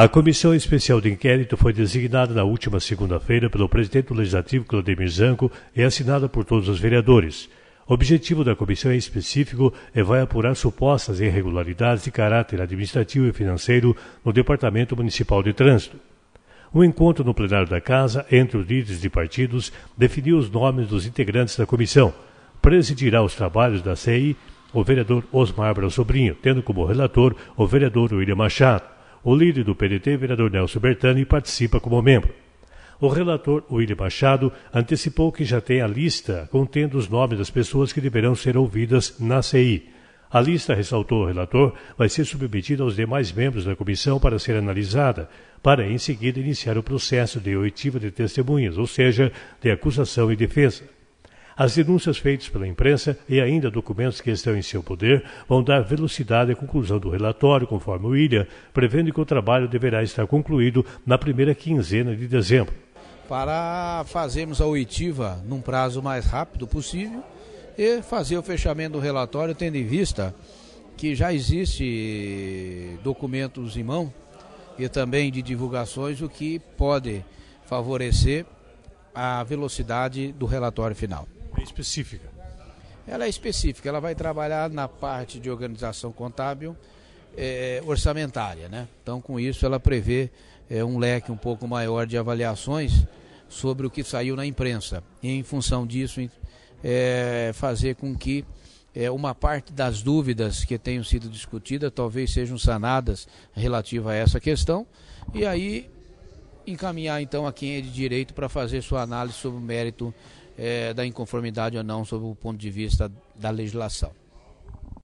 A Comissão Especial de Inquérito foi designada na última segunda-feira pelo presidente do Legislativo, Claudemir Zanco, e assinada por todos os vereadores. O objetivo da comissão em específico é vai apurar supostas irregularidades de caráter administrativo e financeiro no Departamento Municipal de Trânsito. Um encontro no plenário da Casa entre os líderes de partidos definiu os nomes dos integrantes da comissão. Presidirá os trabalhos da CI o vereador Osmar Brão Sobrinho, tendo como relator o vereador William Machado. O líder do PDT, vereador Nelson Bertani, participa como membro. O relator William Machado antecipou que já tem a lista contendo os nomes das pessoas que deverão ser ouvidas na CI. A lista, ressaltou o relator, vai ser submetida aos demais membros da comissão para ser analisada, para em seguida iniciar o processo de oitiva de testemunhas, ou seja, de acusação e defesa. As denúncias feitas pela imprensa e ainda documentos que estão em seu poder vão dar velocidade à conclusão do relatório, conforme o Ilha, prevendo que o trabalho deverá estar concluído na primeira quinzena de dezembro. Para fazermos a oitiva num prazo mais rápido possível e fazer o fechamento do relatório, tendo em vista que já existe documentos em mão e também de divulgações, o que pode favorecer a velocidade do relatório final. É específica. Ela é específica, ela vai trabalhar na parte de organização contábil é, orçamentária, né? Então, com isso, ela prevê é, um leque um pouco maior de avaliações sobre o que saiu na imprensa. E, em função disso, é, fazer com que é, uma parte das dúvidas que tenham sido discutidas talvez sejam sanadas relativa a essa questão. E aí encaminhar então a quem é de direito para fazer sua análise sobre o mérito é, da inconformidade ou não, sob o ponto de vista da legislação.